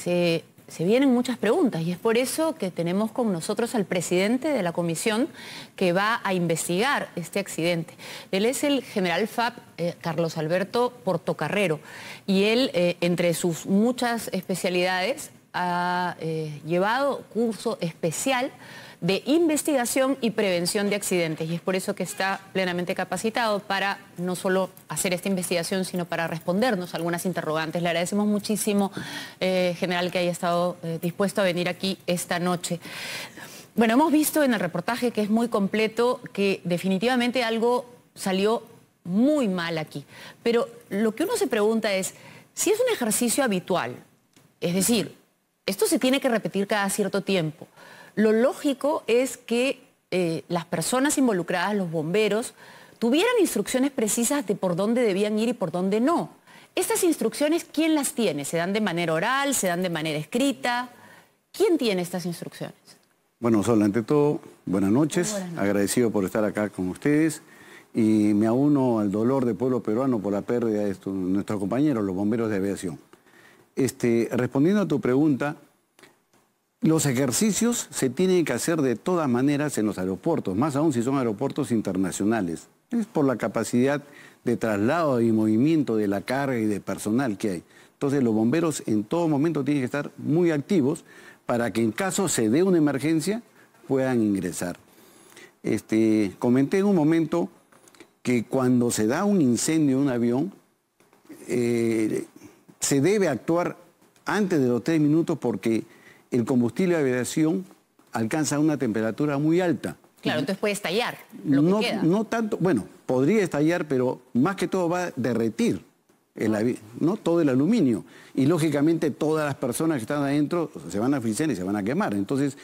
se, vienen muchas preguntas y es por eso que tenemos con nosotros al presidente de la comisión que va a investigar este accidente. Él es el general FAP, eh, Carlos Alberto Portocarrero y él, eh, entre sus muchas especialidades, ha eh, llevado curso especial de investigación y prevención de accidentes. Y es por eso que está plenamente capacitado para no solo hacer esta investigación, sino para respondernos algunas interrogantes. Le agradecemos muchísimo, eh, general, que haya estado eh, dispuesto a venir aquí esta noche. Bueno, hemos visto en el reportaje que es muy completo que definitivamente algo salió muy mal aquí. Pero lo que uno se pregunta es, si es un ejercicio habitual, es decir, esto se tiene que repetir cada cierto tiempo, lo lógico es que eh, las personas involucradas, los bomberos, tuvieran instrucciones precisas de por dónde debían ir y por dónde no. Estas instrucciones, ¿quién las tiene? ¿Se dan de manera oral? ¿Se dan de manera escrita? ¿Quién tiene estas instrucciones? Bueno, Sol, ante todo, buenas noches. Agradecido por estar acá con ustedes. Y me auno al dolor del pueblo peruano por la pérdida de nuestros compañeros, los bomberos de aviación. Este, respondiendo a tu pregunta, los ejercicios se tienen que hacer de todas maneras en los aeropuertos, más aún si son aeropuertos internacionales. Es por la capacidad de traslado y movimiento de la carga y de personal que hay. Entonces los bomberos en todo momento tienen que estar muy activos para que en caso se dé una emergencia puedan ingresar. Este, comenté en un momento que cuando se da un incendio en un avión, eh, se debe actuar antes de los tres minutos porque el combustible de aviación alcanza una temperatura muy alta. Claro, entonces puede estallar. no, tanto, bueno, podría estallar, pero más que todo va a derretir ah. ¿no? todo el aluminio. Y lógicamente todas las personas que están adentro se van a asfixiar y se van a quemar. Entonces,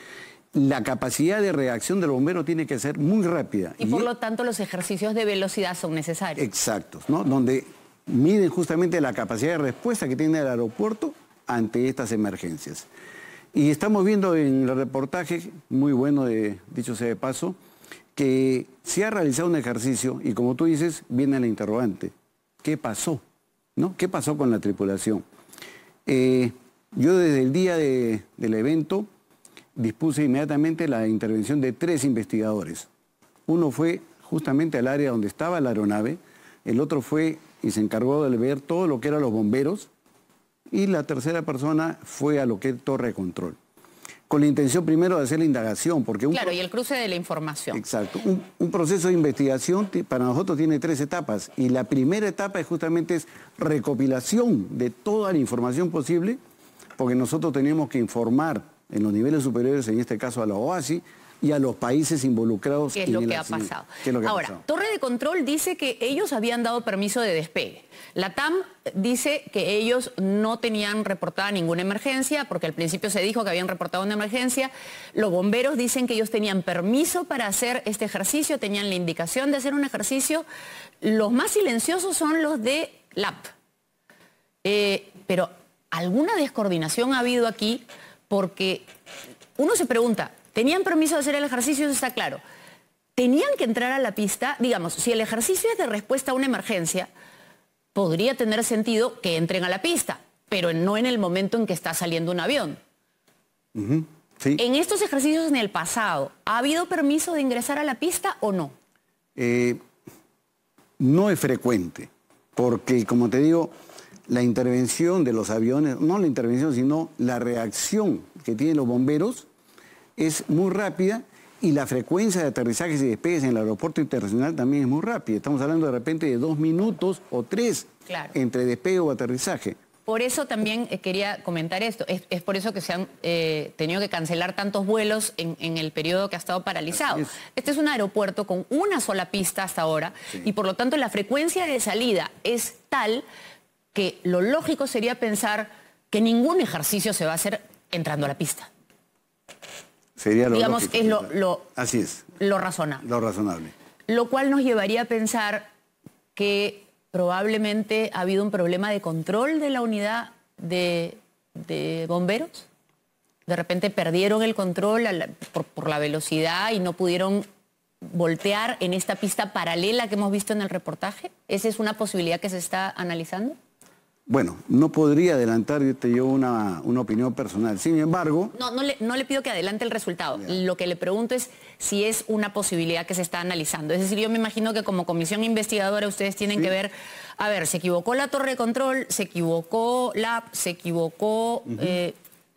la capacidad de reacción del bombero tiene que ser muy rápida. Y, por lo tanto, los ejercicios de velocidad son necesarios. Exactos, ¿no? Donde miden justamente la capacidad de respuesta que tiene el aeropuerto ante estas emergencias. Y estamos viendo en el reportaje, muy bueno de dicho sea de paso, que se ha realizado un ejercicio y como tú dices, viene la interrogante. ¿Qué pasó? ¿No? ¿Qué pasó con la tripulación? Eh, yo desde el día del evento dispuse inmediatamente la intervención de tres investigadores. Uno fue justamente al área donde estaba la aeronave, el otro fue y se encargó de ver todo lo que eran los bomberos, y la tercera persona fue a lo que es torre de control. Con la intención primero de hacer la indagación, porque Claro, y el cruce de la información. Exacto. Un, proceso de investigación para nosotros tiene tres etapas. Y la primera etapa es justamente es recopilación de toda la información posible, porque nosotros tenemos que informar en los niveles superiores, en este caso a la OASI, y a los países involucrados. en que, el ha ¿Qué es lo que ha pasado? Ahora, Torre de Control dice que ellos habían dado permiso de despegue. La TAM dice que ellos no tenían reportada ninguna emergencia, porque al principio se dijo que habían reportado una emergencia. Los bomberos dicen que ellos tenían permiso para hacer este ejercicio, tenían la indicación de hacer un ejercicio. Los más silenciosos son los de LAP. Eh, pero alguna descoordinación ha habido aquí porque uno se pregunta, Tenían permiso de hacer el ejercicio, eso está claro. Tenían que entrar a la pista, digamos, si el ejercicio es de respuesta a una emergencia, podría tener sentido que entren a la pista, pero no en el momento en que está saliendo un avión. En estos ejercicios en el pasado, ¿ha habido permiso de ingresar a la pista o no? Eh, no es frecuente, porque como te digo, la intervención de los aviones, no la intervención, sino la reacción que tienen los bomberos es muy rápida y la frecuencia de aterrizajes y despegues en el aeropuerto internacional también es muy rápida. Estamos hablando de repente de dos minutos o tres entre despegue o aterrizaje. Por eso también eh, quería comentar esto. Es, por eso que se han eh, tenido que cancelar tantos vuelos en, el periodo que ha estado paralizado. Este es un aeropuerto con una sola pista hasta ahora y por lo tanto la frecuencia de salida es tal que lo lógico sería pensar que ningún ejercicio se va a hacer entrando a la pista. Sería lo Digamos, es lo, Así es. Lo razonable. Lo razonable. Lo cual nos llevaría a pensar que probablemente ha habido un problema de control de la unidad de, bomberos. De repente perdieron el control por la velocidad y no pudieron voltear en esta pista paralela que hemos visto en el reportaje. ¿Esa es una posibilidad que se está analizando? Bueno, no podría adelantar yo una, una opinión personal. Sin embargo... No, no le, pido que adelante el resultado. Lo que le pregunto es si es una posibilidad que se está analizando. Es decir, yo me imagino que como comisión investigadora ustedes tienen que ver, a ver, se equivocó la torre de control, se equivocó la, se equivocó eh,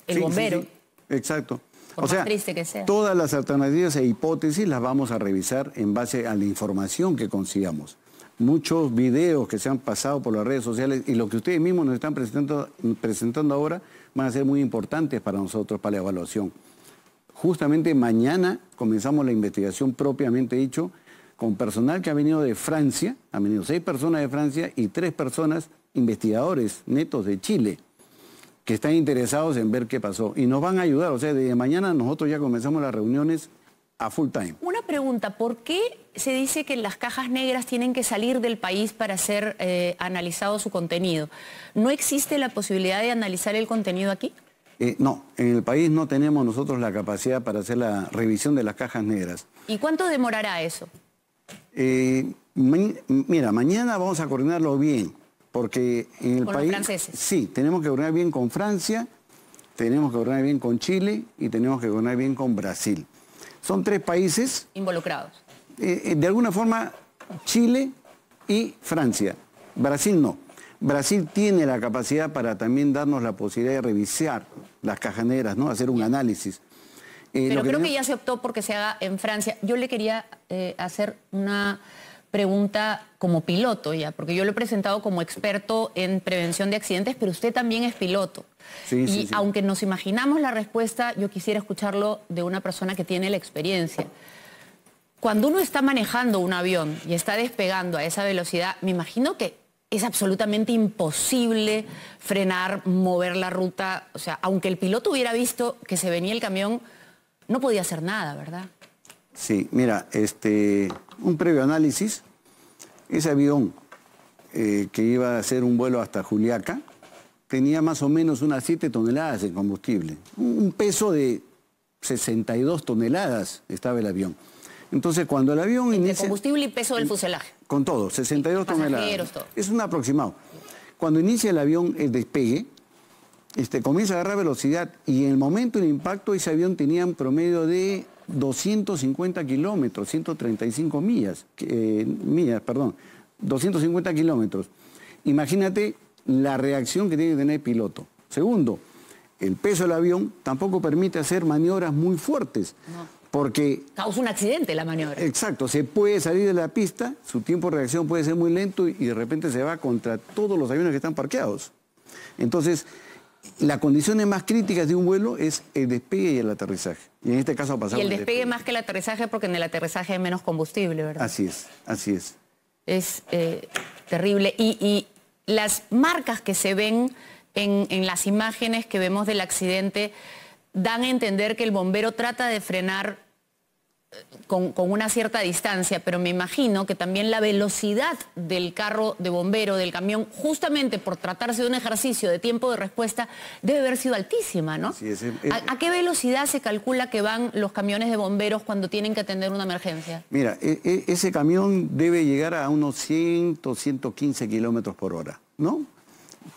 el bombero. Exacto. Por o triste que sea, todas las alternativas e hipótesis las vamos a revisar en base a la información que consigamos muchos videos que se han pasado por las redes sociales y lo que ustedes mismos nos están presentando, presentando ahora van a ser muy importantes para nosotros, para la evaluación. Justamente mañana comenzamos la investigación propiamente dicho con personal que ha venido de Francia, han venido seis personas de Francia y tres personas, investigadores netos de Chile, que están interesados en ver qué pasó. Y nos van a ayudar, o sea, desde mañana nosotros ya comenzamos las reuniones a full time. Una pregunta, ¿por qué se dice que las cajas negras tienen que salir del país para ser eh, analizado su contenido? ¿No existe la posibilidad de analizar el contenido aquí? Eh, no, en el país no tenemos nosotros la capacidad para hacer la revisión de las cajas negras. ¿Y cuánto demorará eso? Eh, mira, mañana vamos a coordinarlo bien, porque en el país... Los Sí, tenemos que coordinar bien con Francia, tenemos que coordinar bien con Chile y tenemos que coordinar bien con Brasil son tres países... Involucrados. Eh, eh, de alguna forma, Chile y Francia. Brasil no. Brasil tiene la capacidad para también darnos la posibilidad de revisar las cajaneras, ¿no? Hacer un análisis. Eh, Pero creo que ya se optó porque se haga en Francia. Yo le quería hacer una pregunta como piloto ya, porque yo lo he presentado como experto en prevención de accidentes, pero usted también es piloto. y aunque nos imaginamos la respuesta, yo quisiera escucharlo de una persona que tiene la experiencia. Cuando uno está manejando un avión y está despegando a esa velocidad, me imagino que es absolutamente imposible frenar, mover la ruta. O sea, aunque el piloto hubiera visto que se venía el camión, no podía hacer nada, ¿verdad? Sí, mira, este, un previo análisis. Ese avión eh, que iba a hacer un vuelo hasta Juliaca tenía más o menos unas 7 toneladas de combustible. Un peso de 62 toneladas estaba el avión. Entonces, cuando el avión Entre inicia... combustible y peso del fuselaje. Con todo, 62 toneladas. Es un aproximado. Cuando inicia el avión el despegue, este, comienza a agarrar velocidad y en el momento del impacto ese avión tenía un promedio de 250 kilómetros, 135 millas, eh, millas, perdón, 250 kilómetros. Imagínate la reacción que tiene que tener el piloto. Segundo, el peso del avión tampoco permite hacer maniobras muy fuertes. Porque... Causa un accidente la maniobra. Exacto, se puede salir de la pista, su tiempo de reacción puede ser muy lento y de repente se va contra todos los aviones que están parqueados. Entonces, las condiciones más críticas de un vuelo es el despegue y el aterrizaje. Y en este caso el despegue, más que el aterrizaje porque en el aterrizaje hay menos combustible, ¿verdad? Así es, así es. Es eh, terrible. Y, las marcas que se ven en, en las imágenes que vemos del accidente dan a entender que el bombero trata de frenar con, una cierta distancia, pero me imagino que también la velocidad del carro de bombero, del camión, justamente por tratarse de un ejercicio de tiempo de respuesta, debe haber sido altísima, ¿no? Eh, eh, ¿A, qué velocidad se calcula que van los camiones de bomberos cuando tienen que atender una emergencia? Mira, e, e, ese camión debe llegar a unos 100, 115 kilómetros por hora, ¿no?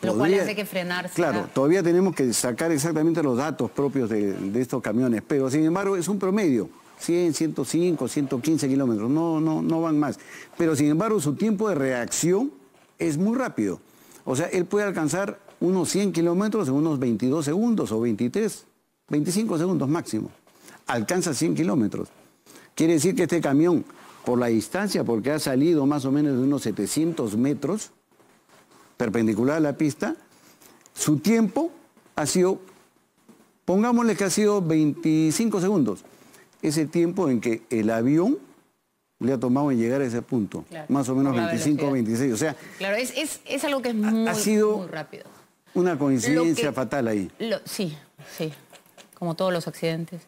Lo cual hace que frenarse. Claro, todavía tenemos que sacar exactamente los datos propios de estos camiones, pero sin embargo es un promedio. 100, 105, 115 kilómetros, no, no, no van más. Pero sin embargo su tiempo de reacción es muy rápido. O sea, él puede alcanzar unos 100 kilómetros en unos 22 segundos o 23, 25 segundos máximo. Alcanza 100 kilómetros. Quiere decir que este camión, por la distancia, porque ha salido más o menos de unos 700 metros, perpendicular a la pista, su tiempo ha sido, pongámosle que ha sido 25 segundos ese tiempo en que el avión le ha tomado en llegar a ese punto, más o menos 25 o 26. O sea, claro, es, es, algo que es muy, ha sido rápido. Una coincidencia fatal ahí. sí, sí, como todos los accidentes.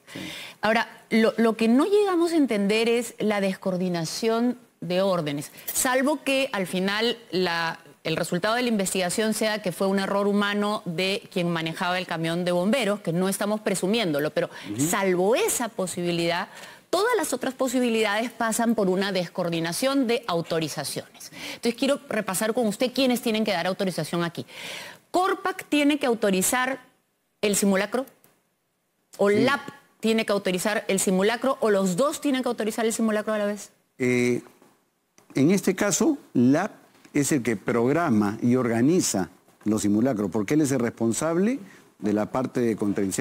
Ahora, lo, lo que no llegamos a entender es la descoordinación de órdenes, salvo que al final la, el resultado de la investigación sea que fue un error humano de quien manejaba el camión de bomberos, que no estamos presumiéndolo, pero salvo esa posibilidad, Todas las otras posibilidades pasan por una descoordinación de autorizaciones. Entonces quiero repasar con usted quiénes tienen que dar autorización aquí. Corpac tiene que autorizar el simulacro o LAP tiene que autorizar el simulacro o los dos tienen que autorizar el simulacro a la vez. Eh, en este caso, LAP es el que programa y organiza los simulacros, porque él es el responsable de la parte de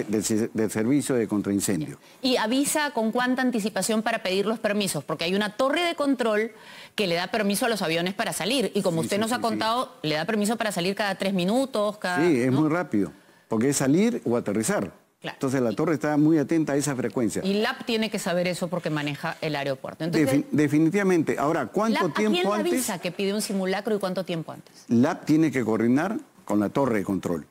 del, servicio de contraincendio. Y avisa con cuánta anticipación para pedir los permisos, porque hay una torre de control que le da permiso a los aviones para salir, y como usted nos ha contado, le da permiso para salir cada tres minutos, cada... Sí, es muy rápido, porque es salir o aterrizar. Entonces la torre está muy atenta a esa frecuencia. Y LAP tiene que saber eso porque maneja el aeropuerto. definitivamente. Ahora, ¿cuánto tiempo ¿a quién antes? avisa que pide un simulacro y cuánto tiempo antes? LAP tiene que coordinar con la torre de control.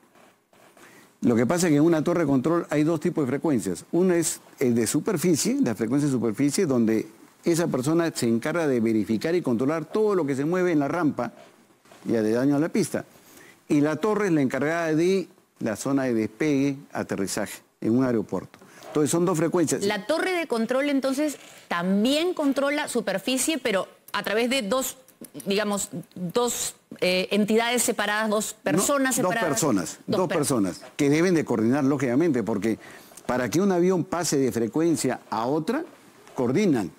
Lo que pasa es que en una torre de control hay dos tipos de frecuencias. Una es el eh, de superficie, la frecuencia de superficie, donde esa persona se encarga de verificar y controlar todo lo que se mueve en la rampa, y de daño a la pista. Y la torre es la encargada de la zona de despegue, aterrizaje en un aeropuerto. Entonces son dos frecuencias. La torre de control entonces también controla superficie, pero a través de dos, digamos, dos eh, entidades separadas, dos personas separadas. Dos personas, dos, personas, que deben de coordinar lógicamente, porque para que un avión pase de frecuencia a otra, coordinan.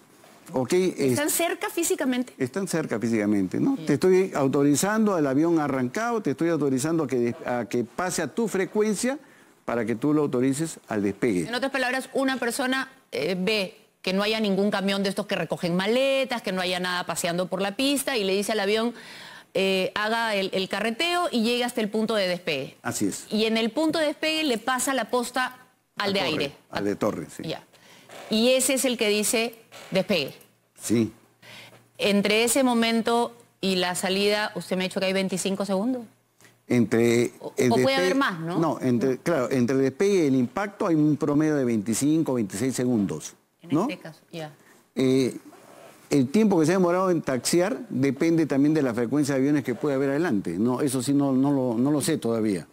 Okay, ¿Están cerca físicamente? Están cerca físicamente, ¿no? Mm. Te estoy autorizando al avión arrancado, te estoy autorizando que, a que pase a tu frecuencia para que tú lo autorices al despegue. En otras palabras, una persona eh, ve que no haya ningún camión de estos que recogen maletas, que no haya nada paseando por la pista y le dice al avión, eh, haga el, carreteo y llegue hasta el punto de despegue. Así es. Y en el punto de despegue le pasa la posta al de aire. Al de torre, sí. Ya. Y ese es el que dice despegue. Sí. Entre ese momento y la salida, usted me ha dicho que hay 25 segundos. Entre o, puede haber más, ¿no? No, claro, entre el despegue y el impacto hay un promedio de 25, o 26 segundos. En este caso, ya. Eh, el tiempo que se ha demorado en taxiar depende también de la frecuencia de aviones que puede haber adelante. No, eso sí no, no, lo, sé todavía.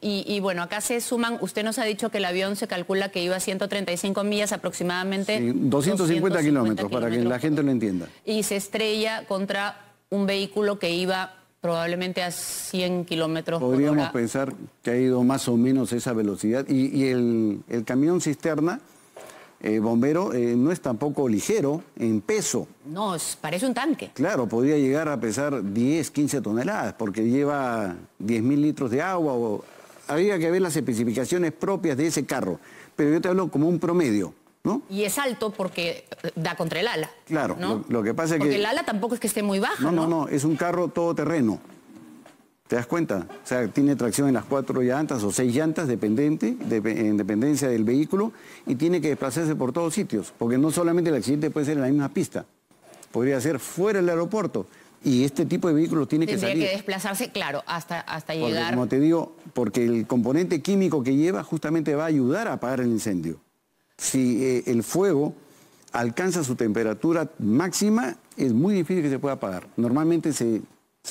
Y, bueno, acá se suman, usted nos ha dicho que el avión se calcula que iba a 135 millas aproximadamente. 250, kilómetros, para que la gente lo entienda. Y se estrella contra un vehículo que iba probablemente a 100 kilómetros Podríamos pensar que ha ido más o menos esa velocidad. Y, el, camión cisterna, eh, bombero, eh, no es tampoco ligero en peso. No, parece un tanque. Claro, podría llegar a pesar 10, 15 toneladas, porque lleva 10 mil litros de agua. O... Habría que ver las especificaciones propias de ese carro. Pero yo te hablo como un promedio. Y es alto porque da contra el ala. Claro, lo, que pasa es que... Porque el ala tampoco es que esté muy bajo, no, no, no, es un carro todoterreno. ¿Te das cuenta? O sea, tiene tracción en las cuatro llantas o seis llantas, dependiente, en dependencia del vehículo, y tiene que desplazarse por todos sitios, porque no solamente el accidente puede ser en la misma pista, podría ser fuera del aeropuerto, y este tipo de vehículos tiene que salir. que desplazarse, claro, hasta, hasta llegar... como te digo, porque el componente químico que lleva justamente va a ayudar a apagar el incendio si eh, el fuego alcanza su temperatura máxima, es muy difícil que se pueda apagar. Normalmente se,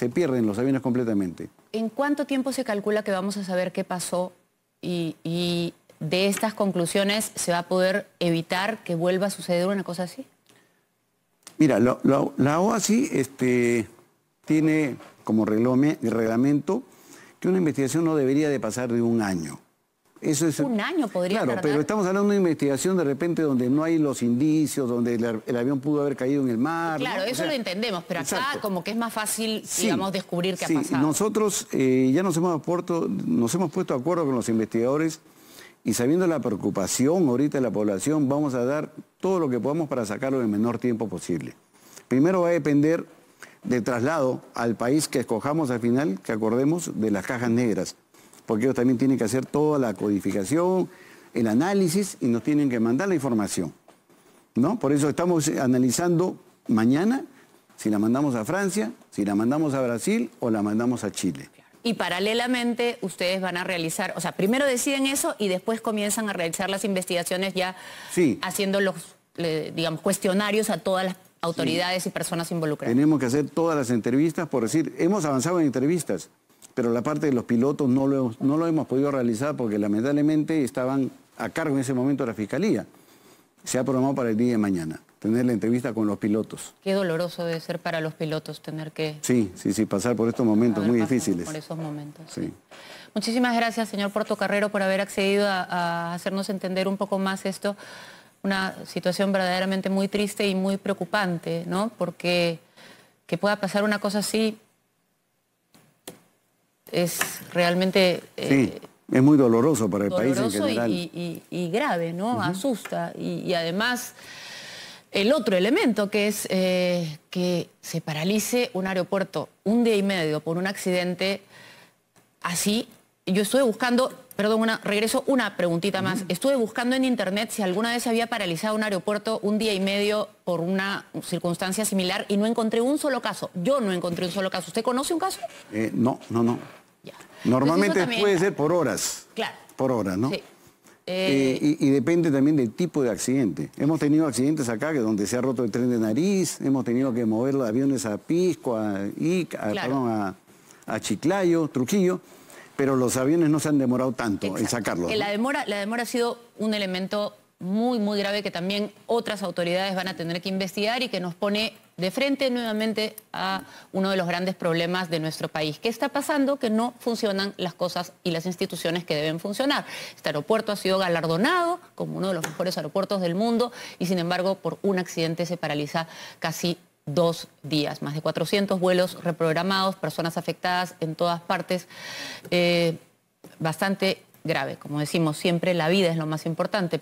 pierden los aviones completamente. ¿En cuánto tiempo se calcula que vamos a saber qué pasó y, de estas conclusiones se va a poder evitar que vuelva a suceder una cosa así? Mira, la, OASI este, tiene como reglamento que una investigación no debería de pasar de un año es, un año podría Claro, pero estamos hablando de una investigación de repente donde no hay los indicios, donde el, avión pudo haber caído en el mar. Claro, eso lo entendemos, pero acá como que es más fácil, digamos, descubrir qué ha pasado. Nosotros eh, ya nos hemos, nos hemos puesto de acuerdo con los investigadores y sabiendo la preocupación ahorita de la población, vamos a dar todo lo que podamos para sacarlo en el menor tiempo posible. Primero va a depender del traslado al país que escojamos al final, que acordemos, de las cajas negras porque ellos también tienen que hacer toda la codificación, el análisis y nos tienen que mandar la información. ¿no? Por eso estamos eh, analizando mañana si la mandamos a Francia, si la mandamos a Brasil o la mandamos a Chile. Y paralelamente ustedes van a realizar, o sea, primero deciden eso y después comienzan a realizar las investigaciones ya haciendo los, digamos, cuestionarios a todas las autoridades y personas involucradas. Tenemos que hacer todas las entrevistas, por decir, hemos avanzado en entrevistas, pero la parte de los pilotos no lo, no lo hemos podido realizar porque lamentablemente estaban a cargo en ese momento de la Fiscalía. Se ha programado para el día de mañana tener la entrevista con los pilotos. Qué doloroso debe ser para los pilotos tener que... Sí, sí, sí, pasar por estos momentos muy difíciles. Por esos momentos. Muchísimas gracias, señor Carrero, por haber accedido a, a hacernos entender un poco más esto. Una situación verdaderamente muy triste y muy preocupante, ¿no? Porque que pueda pasar una cosa así es realmente... Eh, sí. Es muy doloroso para el país en general. Y, y, grave, ¿no? Asusta. Y, además, el otro elemento que es eh, que se paralice un aeropuerto un día y medio por un accidente así. Yo estuve buscando, perdón, regreso una preguntita más. Estuve buscando en internet si alguna vez se había paralizado un aeropuerto un día y medio por una circunstancia similar y no encontré un solo caso. Yo no encontré un solo caso. ¿Usted conoce un caso? Eh, no, no, no. Normalmente puede ser por horas. Claro. Por horas, ¿no? Eh, eh. y, depende también del tipo de accidente. Hemos tenido accidentes acá que donde se ha roto el tren de nariz, hemos tenido que mover los aviones a Pisco, a, a, Chiclayo, Trujillo pero los aviones no se han demorado tanto en sacarlos. Eh, la, demora, la demora ha sido un elemento muy, muy grave que también otras autoridades van a tener que investigar y que nos pone de frente nuevamente a uno de los grandes problemas de nuestro país. ¿Qué está pasando? Que no funcionan las cosas y las instituciones que deben funcionar. Este aeropuerto ha sido galardonado como uno de los mejores aeropuertos del mundo y sin embargo por un accidente se paraliza casi dos días. Más de 400 vuelos reprogramados, personas afectadas en todas partes. Eh, bastante grave. Como decimos siempre, la vida es lo más importante.